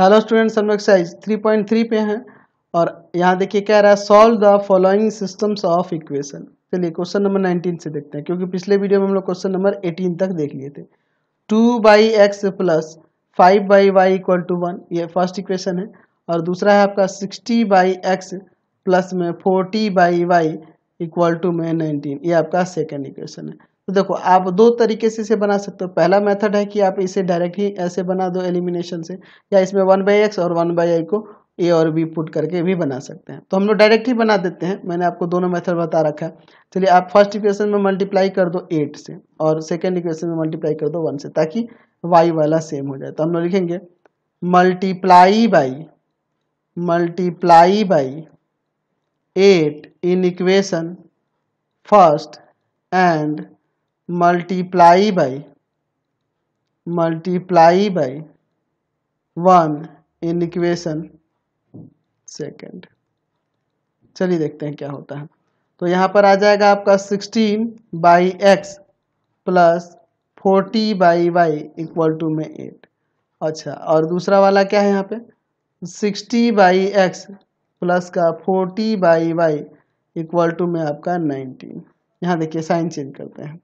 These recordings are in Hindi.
हेलो स्टूडेंट्स हम लोग पॉइंट 3.3 पे हैं और यहाँ देखिए कह रहा है solve the following systems of equation चलिए क्वेश्चन नंबर 19 से देखते हैं क्योंकि पिछले वीडियो में हम लोग क्वेश्चन नंबर 18 तक देख लिए थे two by x plus five by y equal to one ये फर्स्ट इक्वेशन है और दूसरा है आपका सिक्सटी बाई एक्स प्लस में forty by y equal to में नाइनटीन ये आपका सेकेंड इक्वेशन है तो देखो आप दो तरीके से इसे बना सकते हो पहला मेथड है कि आप इसे डायरेक्ट ही ऐसे बना दो एलिमिनेशन से या इसमें वन बाई एक्स और वन बाई आई को ए और बी पुट करके भी बना सकते हैं तो हम लोग डायरेक्ट ही बना देते हैं मैंने आपको दोनों मेथड बता रखा है चलिए आप फर्स्ट इक्वेशन में मल्टीप्लाई कर दो एट से और सेकेंड इक्वेशन में मल्टीप्लाई कर दो वन से ताकि वाई वाला सेम हो जाए तो हम लोग लिखेंगे multiply by multiply by eight in equation first and multiply by multiply by one in equation second चलिए देखते हैं क्या होता है तो यहाँ पर आ जाएगा आपका sixteen by x plus forty by y equal to में एट अच्छा और दूसरा वाला क्या है यहाँ पे सिक्सटी बाई एक्स प्लस का forty by y equal to में आपका नाइनटीन यहाँ देखिए साइन चेंज करते हैं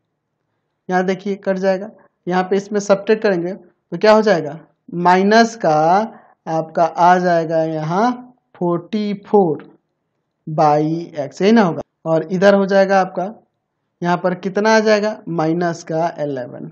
यहाँ देखिए कट जाएगा यहाँ पे इसमें सब्ट्रैक्ट करेंगे तो क्या हो जाएगा माइनस का आपका आ जाएगा यहाँ फोर्टी फोर बाई एक्स यही ना होगा और इधर हो जाएगा आपका यहाँ पर कितना आ जाएगा माइनस का एलेवन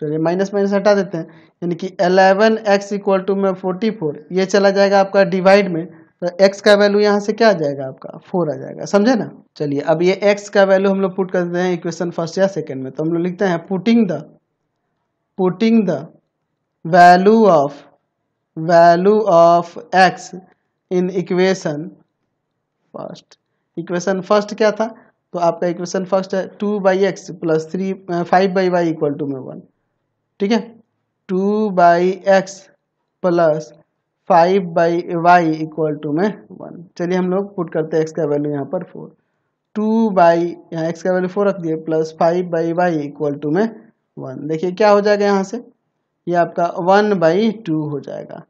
चलिए तो ये माइनस माइनस हटा देते हैं यानी कि एलेवन एक्स इक्वल टू में फोर्टी फोर ये चला जाएगा आपका डिवाइड में तो x का वैल्यू यहाँ से क्या आ जाएगा आपका फोर आ जाएगा समझे ना चलिए अब ये x का वैल्यू हम लोग पुट कर देते हैं इक्वेशन फर्स्ट या सेकेंड में तो हम लोग लिखते हैं putting the putting the value of value of x in equation first equation first क्या था तो आपका इक्वेशन फर्स्ट है two by x plus three five by y equal to में वन ठीक है two by x plus five by y equal to में वन चलिए हम लोग पुट करते हैं एक्स का वैल्यू यहाँ पर फोर टू बाई यहाँ एक्स का वैल्यू फोर रख दिए plus five by y equal to में वन देखिए क्या हो जाएगा यहाँ से ये आपका वन बाई टू हो जाएगा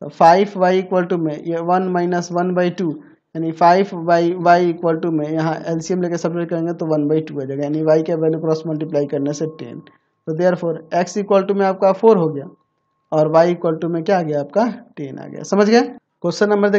तो फाइव वाई इक्वल टू में ये one minus one by two यानी five by y equal to में यहाँ एलसीएम लेकर सब करेंगे तो वन बाई टू आ जाएगा यानी वाई का वैल्यू क्रॉस मल्टीप्लाई करने से टेन तो there four x equal to में आपका फोर हो गया और y इक्वल टू में क्या आ गया आपका टेन आ गया समझ गए क्वेश्चन नंबर देख